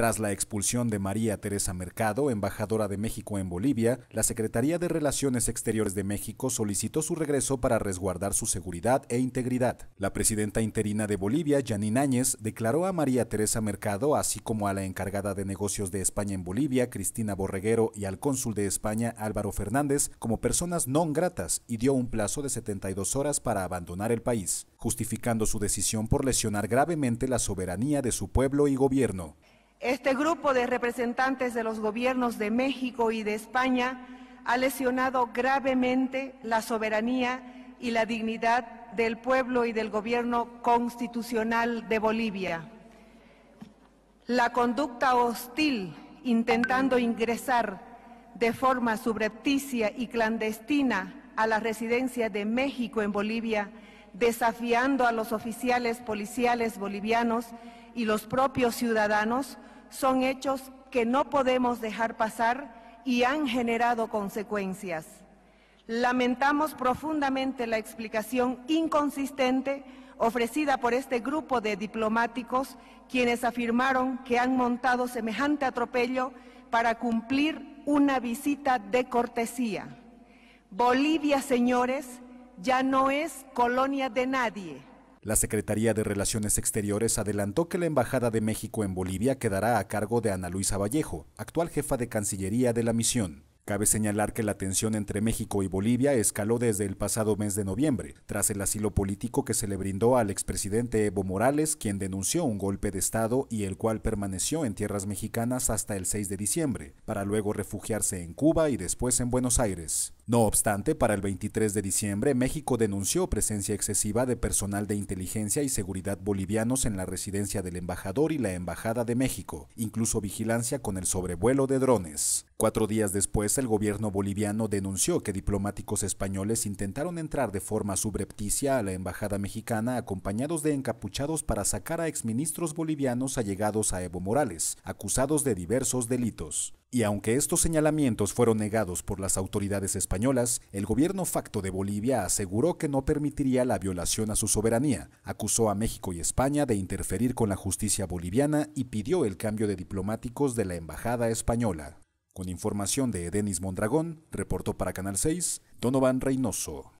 Tras la expulsión de María Teresa Mercado, embajadora de México en Bolivia, la Secretaría de Relaciones Exteriores de México solicitó su regreso para resguardar su seguridad e integridad. La presidenta interina de Bolivia, Janine Áñez, declaró a María Teresa Mercado, así como a la encargada de negocios de España en Bolivia, Cristina Borreguero, y al cónsul de España, Álvaro Fernández, como personas non gratas y dio un plazo de 72 horas para abandonar el país, justificando su decisión por lesionar gravemente la soberanía de su pueblo y gobierno. Este grupo de representantes de los gobiernos de México y de España ha lesionado gravemente la soberanía y la dignidad del pueblo y del gobierno constitucional de Bolivia. La conducta hostil intentando ingresar de forma subrepticia y clandestina a la residencia de México en Bolivia, desafiando a los oficiales policiales bolivianos y los propios ciudadanos son hechos que no podemos dejar pasar y han generado consecuencias. Lamentamos profundamente la explicación inconsistente ofrecida por este grupo de diplomáticos quienes afirmaron que han montado semejante atropello para cumplir una visita de cortesía. Bolivia, señores, ya no es colonia de nadie. La Secretaría de Relaciones Exteriores adelantó que la Embajada de México en Bolivia quedará a cargo de Ana Luisa Vallejo, actual jefa de Cancillería de la misión. Cabe señalar que la tensión entre México y Bolivia escaló desde el pasado mes de noviembre, tras el asilo político que se le brindó al expresidente Evo Morales, quien denunció un golpe de Estado y el cual permaneció en tierras mexicanas hasta el 6 de diciembre, para luego refugiarse en Cuba y después en Buenos Aires. No obstante, para el 23 de diciembre, México denunció presencia excesiva de personal de inteligencia y seguridad bolivianos en la residencia del embajador y la Embajada de México, incluso vigilancia con el sobrevuelo de drones. Cuatro días después, el gobierno boliviano denunció que diplomáticos españoles intentaron entrar de forma subrepticia a la embajada mexicana acompañados de encapuchados para sacar a exministros bolivianos allegados a Evo Morales, acusados de diversos delitos. Y aunque estos señalamientos fueron negados por las autoridades españolas, el gobierno facto de Bolivia aseguró que no permitiría la violación a su soberanía, acusó a México y España de interferir con la justicia boliviana y pidió el cambio de diplomáticos de la embajada española. Con información de Denis Mondragón, reportó para Canal 6, Donovan Reynoso.